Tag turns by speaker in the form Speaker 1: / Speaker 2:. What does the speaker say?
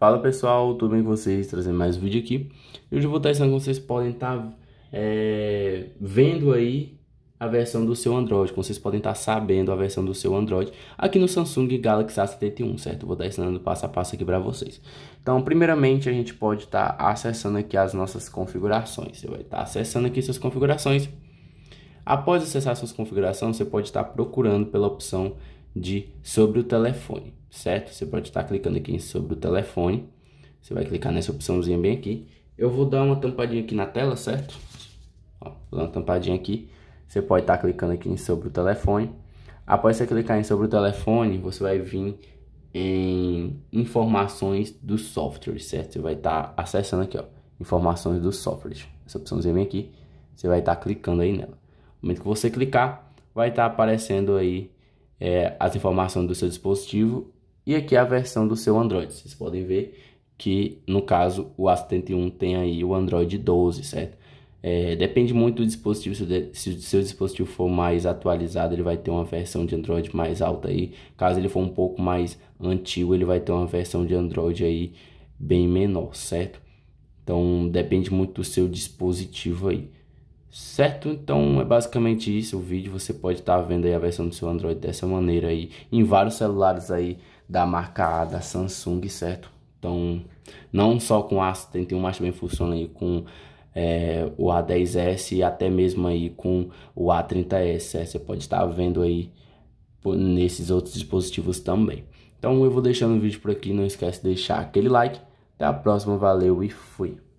Speaker 1: Fala pessoal, tudo bem com vocês? Trazendo mais um vídeo aqui. Hoje eu vou estar ensinando como vocês podem estar tá, é, vendo aí a versão do seu Android, como vocês podem estar tá sabendo a versão do seu Android aqui no Samsung Galaxy A71, certo? vou estar ensinando passo a passo aqui para vocês. Então, primeiramente, a gente pode estar tá acessando aqui as nossas configurações. Você vai estar acessando aqui suas configurações. Após acessar suas configurações, você pode estar procurando pela opção de sobre o telefone certo? Você pode estar clicando aqui sobre o telefone. Você vai clicar nessa opçãozinha bem aqui. Eu vou dar uma tampadinha aqui na tela, certo? Ó, vou dar uma tampadinha aqui. Você pode estar clicando aqui em sobre o telefone. Após você clicar em sobre o telefone, você vai vir em informações do software, certo? Você vai estar acessando aqui, ó, informações do software. Essa opçãozinha bem aqui, você vai estar clicando aí nela. No momento que você clicar, vai estar aparecendo aí é, as informações do seu dispositivo e aqui é a versão do seu Android. Vocês podem ver que, no caso, o A71 tem aí o Android 12, certo? É, depende muito do dispositivo, se, o seu dispositivo for mais atualizado, ele vai ter uma versão de Android mais alta aí. Caso ele for um pouco mais antigo, ele vai ter uma versão de Android aí bem menor, certo? Então depende muito do seu dispositivo aí. Certo? Então é basicamente isso o vídeo. Você pode estar tá vendo aí a versão do seu Android dessa maneira aí em vários celulares aí da marca A da Samsung, certo? Então, não só com a A71, mas também funciona aí com é, o A10S e até mesmo aí com o A30S, certo? Você pode estar vendo aí nesses outros dispositivos também. Então, eu vou deixando o vídeo por aqui, não esquece de deixar aquele like. Até a próxima, valeu e fui!